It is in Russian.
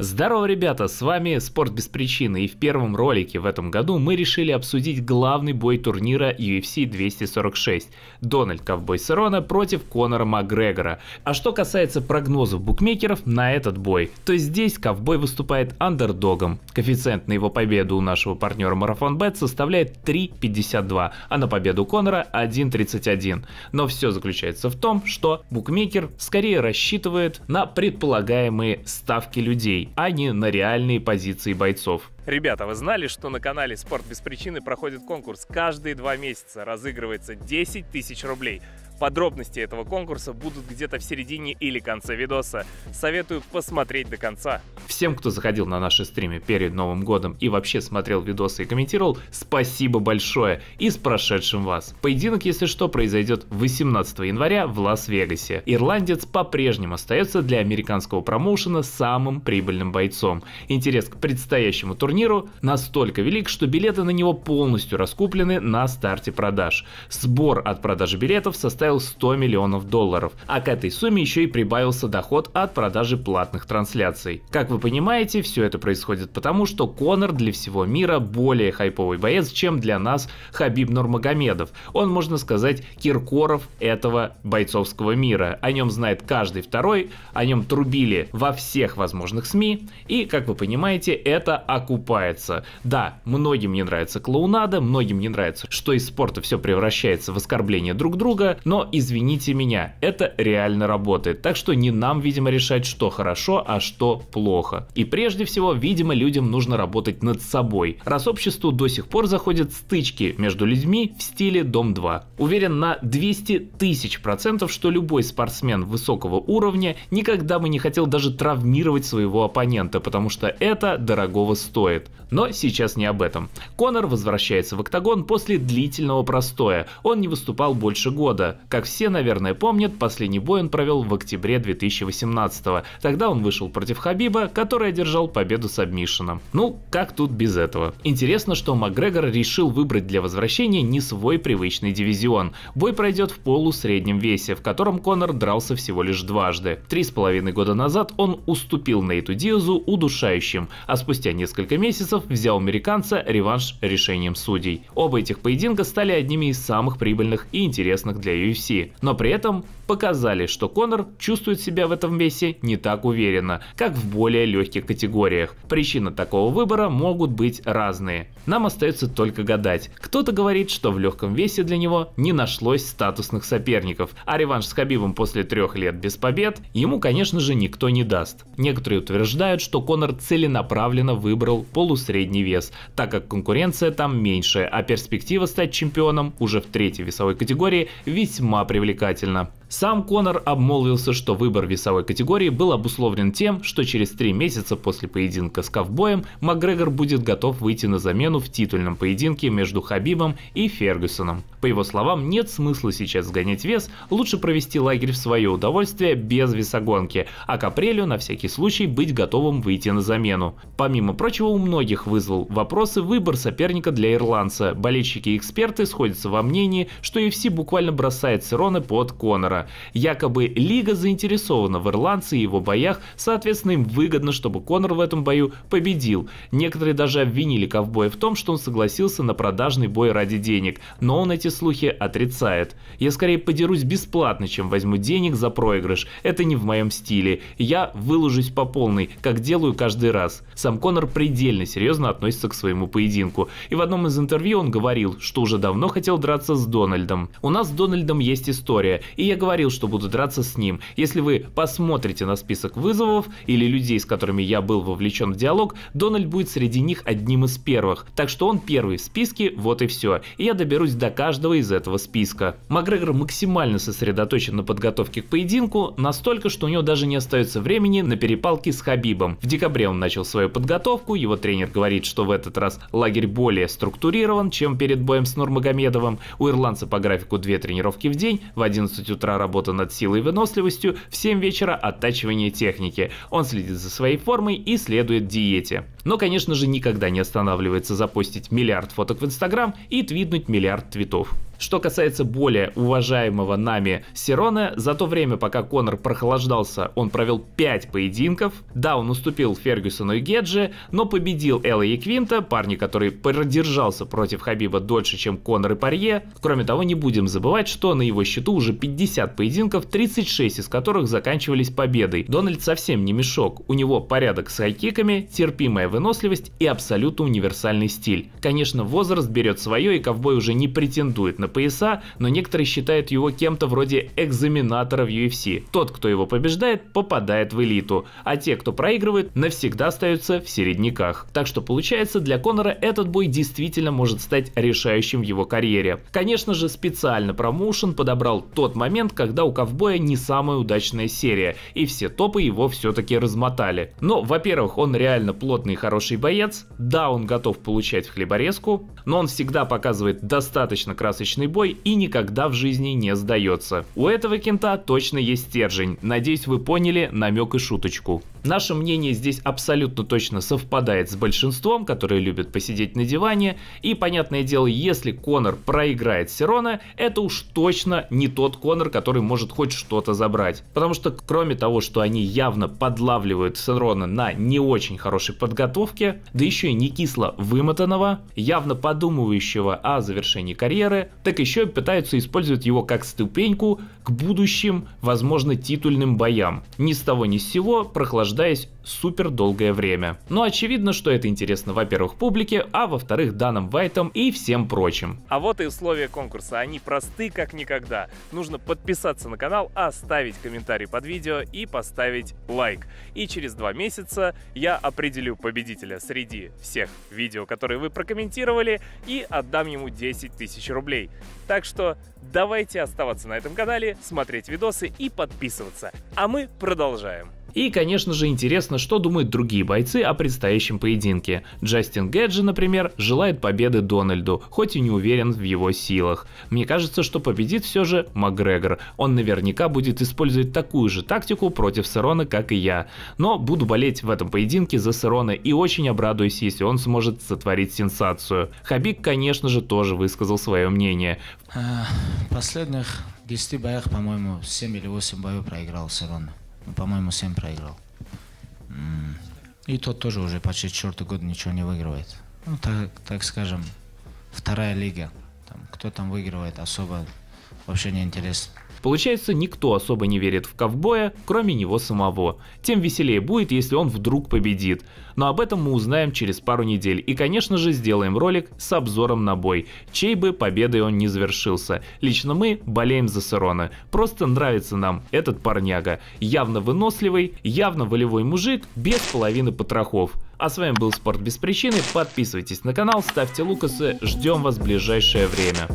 Здорово, ребята, с вами Спорт без причины, и в первом ролике в этом году мы решили обсудить главный бой турнира UFC 246 – Дональд Ковбой Сарона против Конора Макгрегора. А что касается прогнозов букмекеров на этот бой, то здесь Ковбой выступает андердогом. Коэффициент на его победу у нашего партнера Марафон Бет составляет 3,52, а на победу Конора 1,31. Но все заключается в том, что букмекер скорее рассчитывает на предполагаемые ставки людей а не на реальные позиции бойцов. Ребята, вы знали, что на канале «Спорт без причины» проходит конкурс? Каждые два месяца разыгрывается 10 тысяч рублей. Подробности этого конкурса будут где-то в середине или конце видоса. Советую посмотреть до конца. Всем, кто заходил на наши стримы перед Новым годом и вообще смотрел видосы и комментировал, спасибо большое и с прошедшим вас. Поединок, если что, произойдет 18 января в Лас-Вегасе. Ирландец по-прежнему остается для американского промоушена самым прибыльным бойцом. Интерес к предстоящему турниру настолько велик, что билеты на него полностью раскуплены на старте продаж. Сбор от продажи билетов составил составил 100 миллионов долларов, а к этой сумме еще и прибавился доход от продажи платных трансляций. Как вы понимаете, все это происходит потому, что Конор для всего мира более хайповый боец, чем для нас Хабиб Нурмагомедов. Он, можно сказать, Киркоров этого бойцовского мира. О нем знает каждый второй, о нем трубили во всех возможных СМИ, и, как вы понимаете, это окупается. Да, многим не нравится клоунада, многим не нравится, что из спорта все превращается в оскорбление друг друга, но но, извините меня, это реально работает. Так что не нам, видимо, решать, что хорошо, а что плохо. И прежде всего, видимо, людям нужно работать над собой, раз обществу до сих пор заходят стычки между людьми в стиле «Дом-2». Уверен на 200 тысяч процентов, что любой спортсмен высокого уровня никогда бы не хотел даже травмировать своего оппонента, потому что это дорогого стоит. Но сейчас не об этом. Конор возвращается в октагон после длительного простоя. Он не выступал больше года. Как все, наверное, помнят, последний бой он провел в октябре 2018 -го. Тогда он вышел против Хабиба, который одержал победу с Абмишином. Ну, как тут без этого? Интересно, что Макгрегор решил выбрать для возвращения не свой привычный дивизион. Бой пройдет в полусреднем весе, в котором Конор дрался всего лишь дважды. Три с половиной года назад он уступил Нейту Диазу удушающим, а спустя несколько месяцев взял американца реванш решением судей. Оба этих поединка стали одними из самых прибыльных и интересных для UFC UFC, но при этом показали, что Конор чувствует себя в этом весе не так уверенно, как в более легких категориях. Причины такого выбора могут быть разные. Нам остается только гадать. Кто-то говорит, что в легком весе для него не нашлось статусных соперников, а реванш с Хабибом после трех лет без побед ему, конечно же, никто не даст. Некоторые утверждают, что Конор целенаправленно выбрал полусредний вес, так как конкуренция там меньше, а перспектива стать чемпионом уже в третьей весовой категории весьма весьма привлекательно. Сам Конор обмолвился, что выбор весовой категории был обусловлен тем, что через три месяца после поединка с ковбоем Макгрегор будет готов выйти на замену в титульном поединке между Хабибом и Фергюсоном. По его словам, нет смысла сейчас сгонять вес, лучше провести лагерь в свое удовольствие без весогонки, а к апрелю на всякий случай быть готовым выйти на замену. Помимо прочего, у многих вызвал вопросы выбор соперника для ирландца. Болельщики и эксперты сходятся во мнении, что UFC буквально бросает Сироны под Конора. Уэльса. Якобы Лига заинтересована в ирландце и его боях, соответственно им выгодно, чтобы Конор в этом бою победил. Некоторые даже обвинили ковбоя в том, что он согласился на продажный бой ради денег, но он эти слухи отрицает. Я скорее подерусь бесплатно, чем возьму денег за проигрыш, это не в моем стиле. Я выложусь по полной, как делаю каждый раз. Сам Конор предельно серьезно относится к своему поединку. И в одном из интервью он говорил, что уже давно хотел драться с Дональдом. У нас с Дональдом есть история, и я говорю, говорил, что буду драться с ним. Если вы посмотрите на список вызовов или людей, с которыми я был вовлечен в диалог, Дональд будет среди них одним из первых. Так что он первый в списке, вот и все. И я доберусь до каждого из этого списка. Макгрегор максимально сосредоточен на подготовке к поединку, настолько, что у него даже не остается времени на перепалки с Хабибом. В декабре он начал свою подготовку, его тренер говорит, что в этот раз лагерь более структурирован, чем перед боем с Нурмагомедовым. У ирландца по графику две тренировки в день, в 11 утра работа над силой и выносливостью, в 7 вечера оттачивание техники. Он следит за своей формой и следует диете но, конечно же, никогда не останавливается запостить миллиард фоток в Инстаграм и твитнуть миллиард твитов. Что касается более уважаемого нами Сирона, за то время, пока Конор прохлаждался, он провел 5 поединков. Да, он уступил Фергюсону и Гедже, но победил Элла и Квинта, парни, который продержался против Хабиба дольше, чем Конор и Парье. Кроме того, не будем забывать, что на его счету уже 50 поединков, 36 из которых заканчивались победой. Дональд совсем не мешок, у него порядок с хайкиками, терпимая выносливость и абсолютно универсальный стиль. Конечно, возраст берет свое и ковбой уже не претендует на пояса, но некоторые считают его кем-то вроде экзаменатора в UFC. Тот, кто его побеждает, попадает в элиту, а те, кто проигрывает, навсегда остаются в середняках. Так что получается, для Конора этот бой действительно может стать решающим в его карьере. Конечно же, специально промоушен подобрал тот момент, когда у ковбоя не самая удачная серия, и все топы его все-таки размотали. Но, во-первых, он реально плотный и хороший боец, да, он готов получать хлеборезку, но он всегда показывает достаточно красочный бой и никогда в жизни не сдается. У этого кента точно есть стержень, надеюсь вы поняли намек и шуточку. Наше мнение здесь абсолютно точно совпадает с большинством, которые любят посидеть на диване. И, понятное дело, если Конор проиграет Серона, это уж точно не тот Конор, который может хоть что-то забрать. Потому что, кроме того, что они явно подлавливают Серона на не очень хорошей подготовке, да еще и не кисло вымотанного, явно подумывающего о завершении карьеры, так еще пытаются использовать его как ступеньку к будущим, возможно, титульным боям, ни с того ни с сего прохлаждаясь супер долгое время. Но очевидно, что это интересно, во-первых, публике, а во-вторых, данным Вайтам и всем прочим. А вот и условия конкурса, они просты как никогда. Нужно подписаться на канал, оставить комментарий под видео и поставить лайк. И через два месяца я определю победителя среди всех видео, которые вы прокомментировали, и отдам ему 10 тысяч рублей. Так что давайте оставаться на этом канале, смотреть видосы и подписываться. А мы продолжаем. И, конечно же, интересно, что думают другие бойцы о предстоящем поединке. Джастин Геджи, например, желает победы Дональду, хоть и не уверен в его силах. Мне кажется, что победит все же Макгрегор. Он наверняка будет использовать такую же тактику против Сарона, как и я. Но буду болеть в этом поединке за Сарона и очень обрадуюсь, если он сможет сотворить сенсацию. Хабик, конечно же, тоже высказал свое мнение. Э, последних 10 боях, по-моему, 7 или 8 боев проиграл все равно. Ну, по-моему, 7 проиграл. И тот тоже уже почти четвертый год ничего не выигрывает. Ну, так, так скажем, вторая лига. Там, кто там выигрывает, особо вообще не интерес. Получается, никто особо не верит в ковбоя, кроме него самого. Тем веселее будет, если он вдруг победит. Но об этом мы узнаем через пару недель. И, конечно же, сделаем ролик с обзором на бой, чей бы победой он не завершился. Лично мы болеем за Сырона. Просто нравится нам этот парняга. Явно выносливый, явно волевой мужик, без половины потрохов. А с вами был Спорт без причины. Подписывайтесь на канал, ставьте лукасы. Ждем вас в ближайшее время.